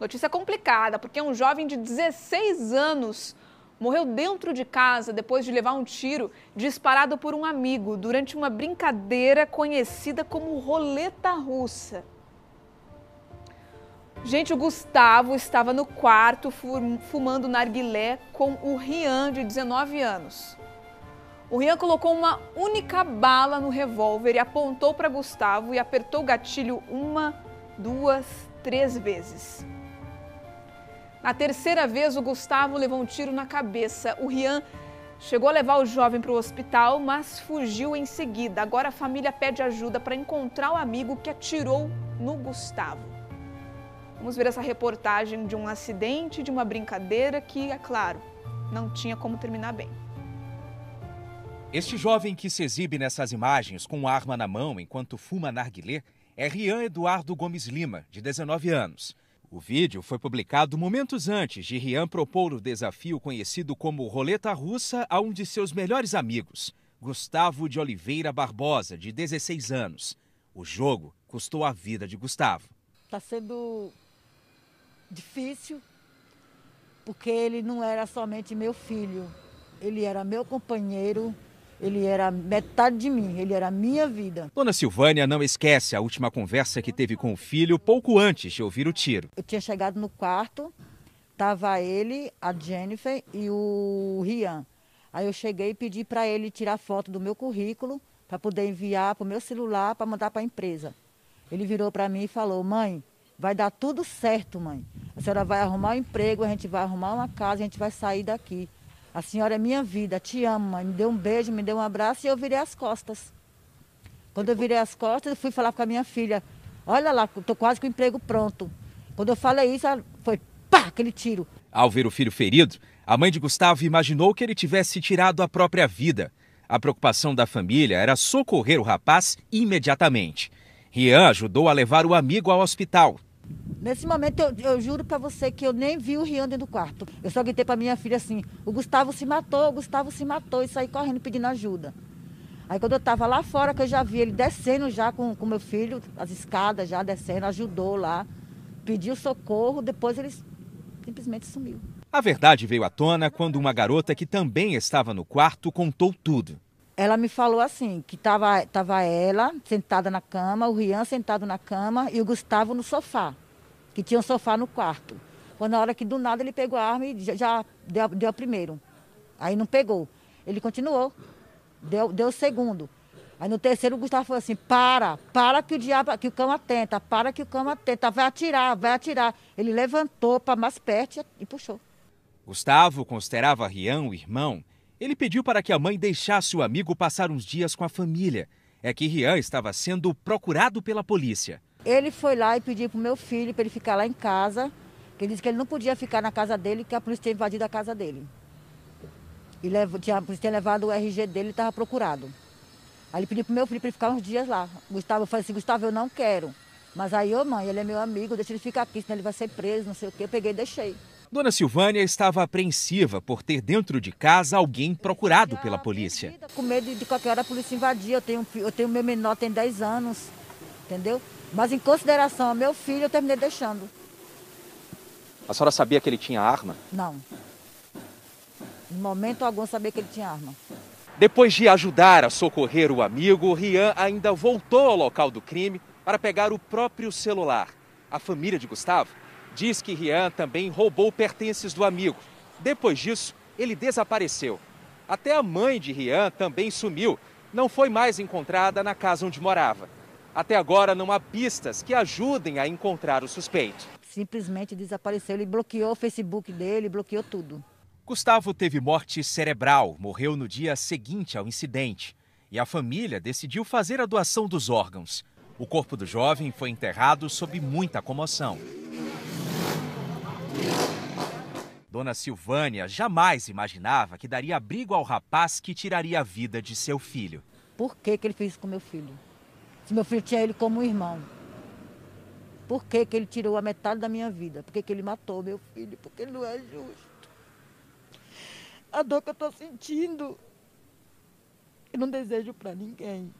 Notícia complicada, porque um jovem de 16 anos morreu dentro de casa depois de levar um tiro disparado por um amigo durante uma brincadeira conhecida como roleta russa. Gente, o Gustavo estava no quarto fumando narguilé com o Rian, de 19 anos. O Rian colocou uma única bala no revólver e apontou para Gustavo e apertou o gatilho uma, duas, três vezes. Na terceira vez, o Gustavo levou um tiro na cabeça. O Rian chegou a levar o jovem para o hospital, mas fugiu em seguida. Agora a família pede ajuda para encontrar o amigo que atirou no Gustavo. Vamos ver essa reportagem de um acidente, de uma brincadeira que, é claro, não tinha como terminar bem. Este jovem que se exibe nessas imagens com arma na mão enquanto fuma narguilé é Rian Eduardo Gomes Lima, de 19 anos. O vídeo foi publicado momentos antes de Rian propor o desafio conhecido como Roleta Russa a um de seus melhores amigos, Gustavo de Oliveira Barbosa, de 16 anos. O jogo custou a vida de Gustavo. Está sendo difícil, porque ele não era somente meu filho, ele era meu companheiro, ele era metade de mim, ele era a minha vida. Dona Silvânia não esquece a última conversa que teve com o filho pouco antes de ouvir o tiro. Eu tinha chegado no quarto, tava ele, a Jennifer e o Rian. Aí eu cheguei e pedi para ele tirar foto do meu currículo para poder enviar para o meu celular para mandar para a empresa. Ele virou para mim e falou: "Mãe, vai dar tudo certo, mãe. A senhora vai arrumar um emprego, a gente vai arrumar uma casa, a gente vai sair daqui." A senhora é minha vida, te ama. Me deu um beijo, me deu um abraço e eu virei as costas. Quando eu virei as costas, eu fui falar com a minha filha: Olha lá, estou quase com o emprego pronto. Quando eu falei isso, foi pá, aquele tiro. Ao ver o filho ferido, a mãe de Gustavo imaginou que ele tivesse tirado a própria vida. A preocupação da família era socorrer o rapaz imediatamente. Rian ajudou a levar o amigo ao hospital. Nesse momento, eu, eu juro para você que eu nem vi o Rian dentro do quarto. Eu só gritei para minha filha assim: o Gustavo se matou, o Gustavo se matou, e saí correndo pedindo ajuda. Aí quando eu estava lá fora, que eu já vi ele descendo já com o meu filho, as escadas já descendo, ajudou lá, pediu socorro, depois ele simplesmente sumiu. A verdade veio à tona quando uma garota que também estava no quarto contou tudo. Ela me falou assim, que estava tava ela sentada na cama, o Rian sentado na cama e o Gustavo no sofá que tinha um sofá no quarto. Foi na hora que do nada ele pegou a arma e já, já deu, deu primeiro. Aí não pegou. Ele continuou, deu, deu o segundo. Aí no terceiro o Gustavo falou assim, para, para que o diabo, que o cão atenta, para que o cão atenta, vai atirar, vai atirar. Ele levantou para mais perto e puxou. Gustavo considerava Rian o irmão. Ele pediu para que a mãe deixasse o amigo passar uns dias com a família. É que Rian estava sendo procurado pela polícia. Ele foi lá e pediu para o meu filho para ele ficar lá em casa, que ele disse que ele não podia ficar na casa dele, que a polícia tinha invadido a casa dele. E levo, tinha, a polícia tinha levado o RG dele e estava procurado. Aí ele pediu para o meu filho para ele ficar uns dias lá. Gustavo, eu falei assim, Gustavo, eu não quero. Mas aí, ô mãe, ele é meu amigo, deixa ele ficar aqui, senão ele vai ser preso, não sei o quê. Eu peguei e deixei. Dona Silvânia estava apreensiva por ter dentro de casa alguém procurado pela polícia. Com medo de qualquer hora a polícia invadir. Eu tenho, eu tenho meu menor, tem 10 anos, entendeu? Mas em consideração ao meu filho, eu terminei deixando. A senhora sabia que ele tinha arma? Não. Em momento algum sabia que ele tinha arma. Depois de ajudar a socorrer o amigo, Rian ainda voltou ao local do crime para pegar o próprio celular. A família de Gustavo diz que Rian também roubou pertences do amigo. Depois disso, ele desapareceu. Até a mãe de Rian também sumiu. Não foi mais encontrada na casa onde morava. Até agora não há pistas que ajudem a encontrar o suspeito. Simplesmente desapareceu, ele bloqueou o Facebook dele, bloqueou tudo. Gustavo teve morte cerebral, morreu no dia seguinte ao incidente. E a família decidiu fazer a doação dos órgãos. O corpo do jovem foi enterrado sob muita comoção. Dona Silvânia jamais imaginava que daria abrigo ao rapaz que tiraria a vida de seu filho. Por que, que ele fez isso com meu filho? Meu filho tinha ele como um irmão. Por que, que ele tirou a metade da minha vida? Por que, que ele matou meu filho? Porque ele não é justo. A dor que eu estou sentindo, eu não desejo para ninguém.